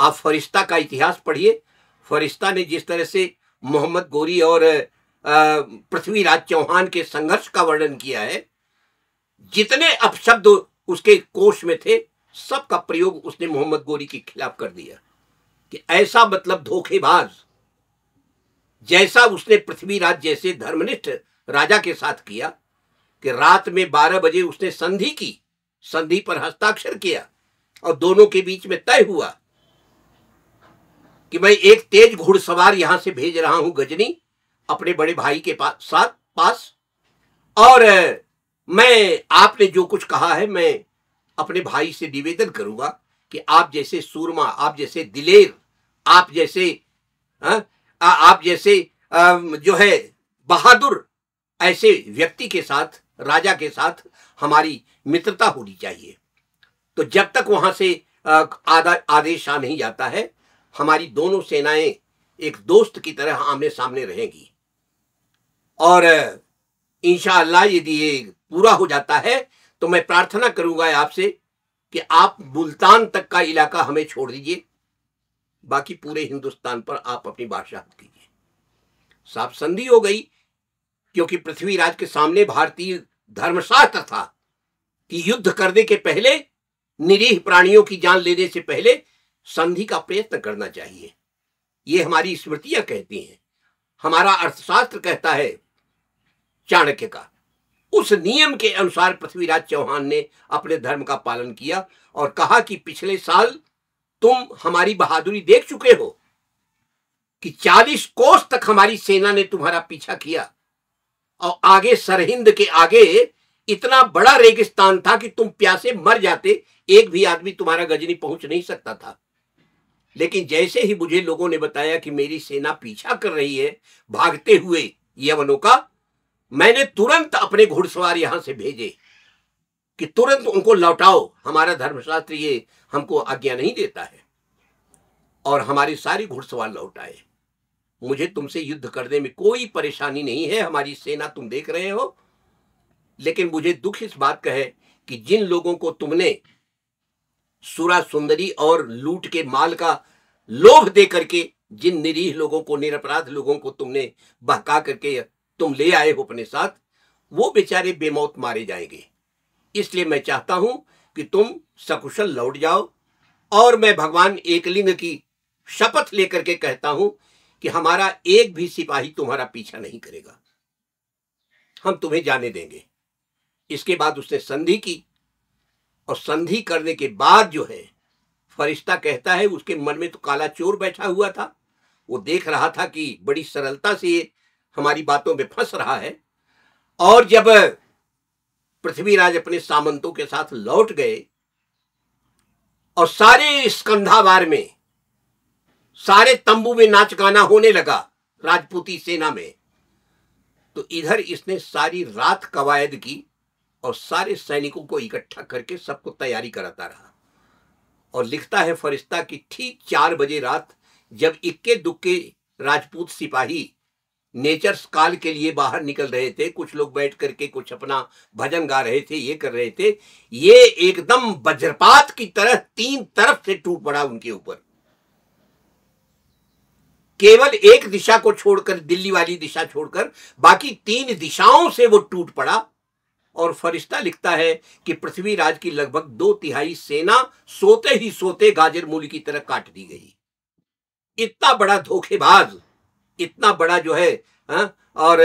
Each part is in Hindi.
आप फरिश्ता का इतिहास पढ़िए फरिश्ता ने जिस तरह से मोहम्मद गोरी और पृथ्वीराज चौहान के संघर्ष का वर्णन किया है जितने अपशब्द उसके कोष में थे सबका प्रयोग उसने मोहम्मद गोरी के खिलाफ कर दिया कि ऐसा मतलब धोखेबाज जैसा उसने पृथ्वीराज जैसे धर्मनिष्ठ राजा के साथ किया कि रात में 12 बजे उसने संधि की संधि पर हस्ताक्षर किया और दोनों के बीच में तय हुआ कि मैं एक तेज घुड़सवार यहां से भेज रहा हूं गजनी अपने बड़े भाई के पास साथ पास और मैं आपने जो कुछ कहा है मैं अपने भाई से निवेदन करूंगा कि आप जैसे सूरमा आप जैसे दिलेर आप जैसे हाँ, आ, आप जैसे आ, जो है बहादुर ऐसे व्यक्ति के साथ राजा के साथ हमारी मित्रता होनी चाहिए तो जब तक वहां से आदेश आ नहीं जाता है हमारी दोनों सेनाएं एक दोस्त की तरह आमने सामने रहेंगी और इंशाला यदि ये पूरा हो जाता है तो मैं प्रार्थना करूंगा आपसे कि आप मुल्तान तक का इलाका हमें छोड़ दीजिए बाकी पूरे हिंदुस्तान पर आप अपनी बादशाह कीजिए साफ संधि हो गई क्योंकि पृथ्वीराज के सामने भारतीय धर्मशास्त्र था कि युद्ध करने के पहले निरीह प्राणियों की जान लेने से पहले संधि का प्रयत्न करना चाहिए ये हमारी स्मृतियां कहती हैं हमारा अर्थशास्त्र कहता है चाणक्य का उस नियम के अनुसार पृथ्वीराज चौहान ने अपने धर्म का पालन किया और कहा कि पिछले साल तुम हमारी बहादुरी देख चुके हो कि चालीस कोस तक हमारी सेना ने तुम्हारा पीछा किया और आगे सरहिंद के आगे इतना बड़ा रेगिस्तान था कि तुम प्यासे मर जाते एक भी आदमी तुम्हारा गजनी पहुंच नहीं सकता था लेकिन जैसे ही मुझे लोगों ने बताया कि मेरी सेना पीछा कर रही है भागते हुए यवनों का मैंने तुरंत अपने घुड़सवार यहां से भेजे कि तुरंत उनको लौटाओ हमारा धर्मशास्त्र ये हमको आज्ञा नहीं देता है और हमारे सारी घुड़सवार लौट आए मुझे तुमसे युद्ध करने में कोई परेशानी नहीं है हमारी सेना तुम देख रहे हो लेकिन मुझे दुख इस बात का है कि जिन लोगों को तुमने सुरा सुंदरी और लूट के माल का लोभ दे करके जिन निरीह लोगों को निरपराध लोगों को तुमने बहका करके तुम ले आए हो अपने साथ वो बेचारे बेमौत मारे जाएंगे इसलिए मैं चाहता हूं कि तुम सकुशल लौट जाओ और मैं भगवान एकलिंग की शपथ लेकर के कहता हूं कि हमारा एक भी सिपाही तुम्हारा पीछा नहीं करेगा हम तुम्हें जाने देंगे इसके बाद उसने संधि की और संधि करने के बाद जो है फरिश्ता कहता है उसके मन में तो काला चोर बैठा हुआ था वो देख रहा था कि बड़ी सरलता से हमारी बातों में फंस रहा है और जब पृथ्वीराज अपने सामंतों के साथ लौट गए और सारे स्कंधावार में सारे तंबू में नाच गाना होने लगा राजपूती सेना में तो इधर इसने सारी रात कवायद की और सारे सैनिकों को इकट्ठा करके सबको तैयारी कराता रहा और लिखता है फरिश्ता कि ठीक चार बजे रात जब इक्के दुक्के राजपूत सिपाही नेचर काल के लिए बाहर निकल रहे थे कुछ लोग बैठ करके कुछ अपना भजन गा रहे थे ये कर रहे थे ये एकदम वज्रपात की तरह तीन तरफ से टूट पड़ा उनके ऊपर केवल एक दिशा को छोड़कर दिल्ली वाली दिशा छोड़कर बाकी तीन दिशाओं से वो टूट पड़ा और फरिश्ता लिखता है कि पृथ्वीराज की लगभग दो तिहाई सेना सोते ही सोते गाजर मूली की तरह काट दी गई इतना बड़ा धोखेबाज इतना बड़ा जो है हा? और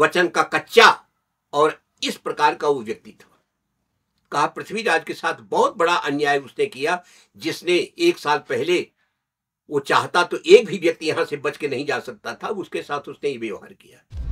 वचन का कच्चा और इस प्रकार का वो व्यक्ति था कहा पृथ्वीराज के साथ बहुत बड़ा अन्याय उसने किया जिसने एक साल पहले वो चाहता तो एक भी व्यक्ति यहां से बच के नहीं जा सकता था उसके साथ उसने ये व्यवहार किया